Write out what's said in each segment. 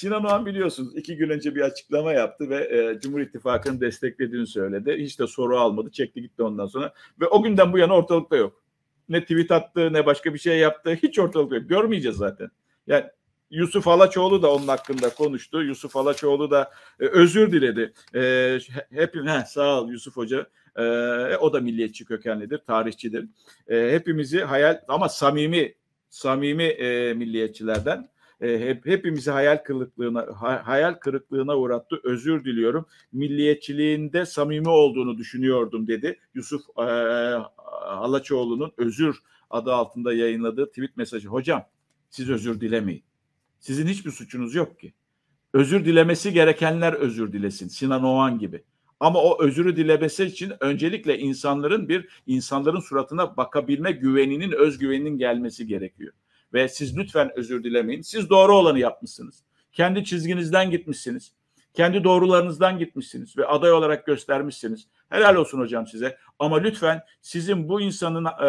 Sinan Oğan biliyorsunuz iki gün önce bir açıklama yaptı ve e, Cumhur İttifakı'nı desteklediğini söyledi. Hiç de soru almadı. Çekti gitti ondan sonra. Ve o günden bu yana ortalıkta yok. Ne tweet attı ne başka bir şey yaptı. Hiç ortalıkta yok. Görmeyeceğiz zaten. Yani Yusuf Alaçoğlu da onun hakkında konuştu. Yusuf Alaçoğlu da e, özür diledi. E, hep he, sağ ol Yusuf Hoca. E, o da milliyetçi kökenlidir, tarihçidir. E, hepimizi hayal ama samimi samimi e, milliyetçilerden e, hep hepimizi hayal kırıklığına hayal kırıklığına uğrattı. Özür diliyorum. Milliyetçiliğinde samimi olduğunu düşünüyordum dedi. Yusuf e, özür adı altında yayınladığı tweet mesajı. Hocam siz özür dilemeyin. Sizin hiçbir suçunuz yok ki. Özür dilemesi gerekenler özür dilesin. Sinan Oğan gibi. Ama o özürü dilemesi için öncelikle insanların bir insanların suratına bakabilme güveninin, özgüveninin gelmesi gerekiyor ve siz lütfen özür dilemeyin. Siz doğru olanı yapmışsınız. Kendi çizginizden gitmişsiniz. Kendi doğrularınızdan gitmişsiniz ve aday olarak göstermişsiniz. Helal olsun hocam size. Ama lütfen sizin bu insanın e,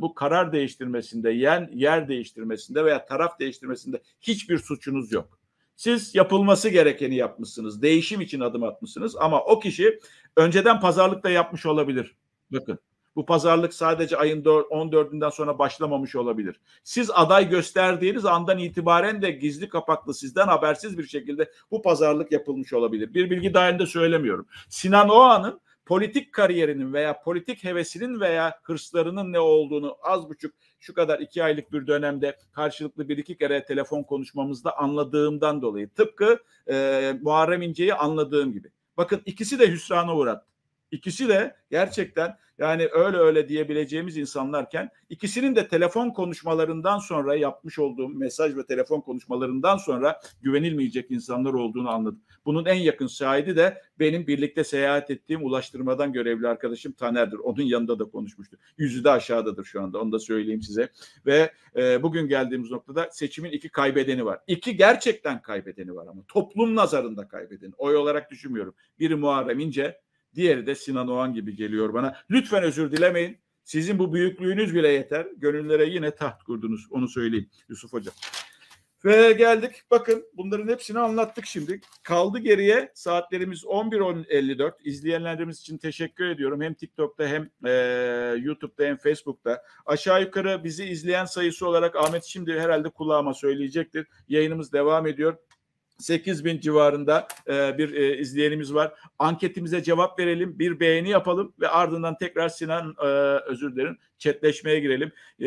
bu karar değiştirmesinde, yer, yer değiştirmesinde veya taraf değiştirmesinde hiçbir suçunuz yok. Siz yapılması gerekeni yapmışsınız. Değişim için adım atmışsınız ama o kişi önceden pazarlıkta yapmış olabilir. Bakın bu pazarlık sadece ayın 4, 14'ünden sonra başlamamış olabilir. Siz aday gösterdiğiniz andan itibaren de gizli kapaklı sizden habersiz bir şekilde bu pazarlık yapılmış olabilir. Bir bilgi dahilinde söylemiyorum. Sinan Oğan'ın politik kariyerinin veya politik hevesinin veya hırslarının ne olduğunu az buçuk şu kadar iki aylık bir dönemde karşılıklı bir iki kere telefon konuşmamızda anladığımdan dolayı tıpkı e, Muharrem İnce'yi anladığım gibi. Bakın ikisi de hüsrana uğrattı. İkisi de gerçekten yani öyle öyle diyebileceğimiz insanlarken ikisinin de telefon konuşmalarından sonra yapmış olduğum mesaj ve telefon konuşmalarından sonra güvenilmeyecek insanlar olduğunu anladım. Bunun en yakın sahibi de benim birlikte seyahat ettiğim ulaştırmadan görevli arkadaşım Taner'dir. Onun yanında da konuşmuştu. Yüzü de aşağıdadır şu anda onu da söyleyeyim size. Ve e, bugün geldiğimiz noktada seçimin iki kaybedeni var. İki gerçekten kaybedeni var ama toplum nazarında kaybedeni. Oy olarak düşünmüyorum. Biri Muharrem İnce, Diğeri de Sinan Oğan gibi geliyor bana. Lütfen özür dilemeyin. Sizin bu büyüklüğünüz bile yeter. Gönüllere yine taht kurdunuz. Onu söyleyeyim Yusuf Hocam. Ve geldik. Bakın bunların hepsini anlattık şimdi. Kaldı geriye saatlerimiz 11.54. İzleyenlerimiz için teşekkür ediyorum. Hem TikTok'ta hem e, YouTube'da hem Facebook'ta. Aşağı yukarı bizi izleyen sayısı olarak Ahmet şimdi herhalde kulağıma söyleyecektir. Yayınımız devam ediyor. 8 bin civarında e, bir e, izleyenimiz var. Anketimize cevap verelim, bir beğeni yapalım ve ardından tekrar Sinan e, özür dilerim chatleşmeye girelim. E,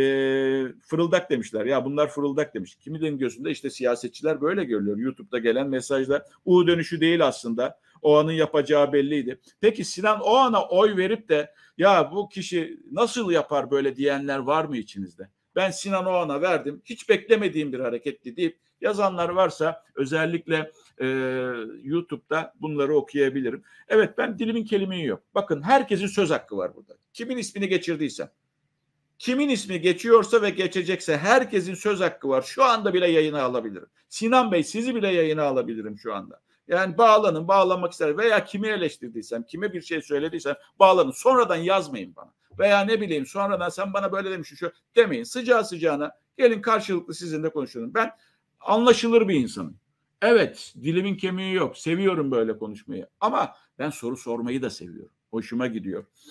fırıldak demişler. Ya bunlar fırıldak demiş. Kimilerin gözünde işte siyasetçiler böyle görülüyor. YouTube'da gelen mesajlar U dönüşü değil aslında. O anın yapacağı belliydi. Peki Sinan o ana oy verip de ya bu kişi nasıl yapar böyle diyenler var mı içinizde? ben Sinan Oğan'a verdim. Hiç beklemediğim bir hareketti deyip yazanlar varsa özellikle e, YouTube'da bunları okuyabilirim. Evet ben dilimin kelimeyi yok. Bakın herkesin söz hakkı var burada. Kimin ismini geçirdiysem. Kimin ismi geçiyorsa ve geçecekse herkesin söz hakkı var. Şu anda bile yayına alabilirim. Sinan Bey sizi bile yayına alabilirim şu anda. Yani bağlanın, bağlanmak ister veya kimi eleştirdiysem, kime bir şey söylediysem bağlanın. Sonradan yazmayın bana veya ne bileyim sonradan sen bana böyle demişsin şu demeyin. Sıcağı sıcağına gelin karşılıklı sizinle konuşalım. Ben anlaşılır bir insanım. Evet dilimin kemiği yok. Seviyorum böyle konuşmayı. Ama ben soru sormayı da seviyorum. Hoşuma gidiyor.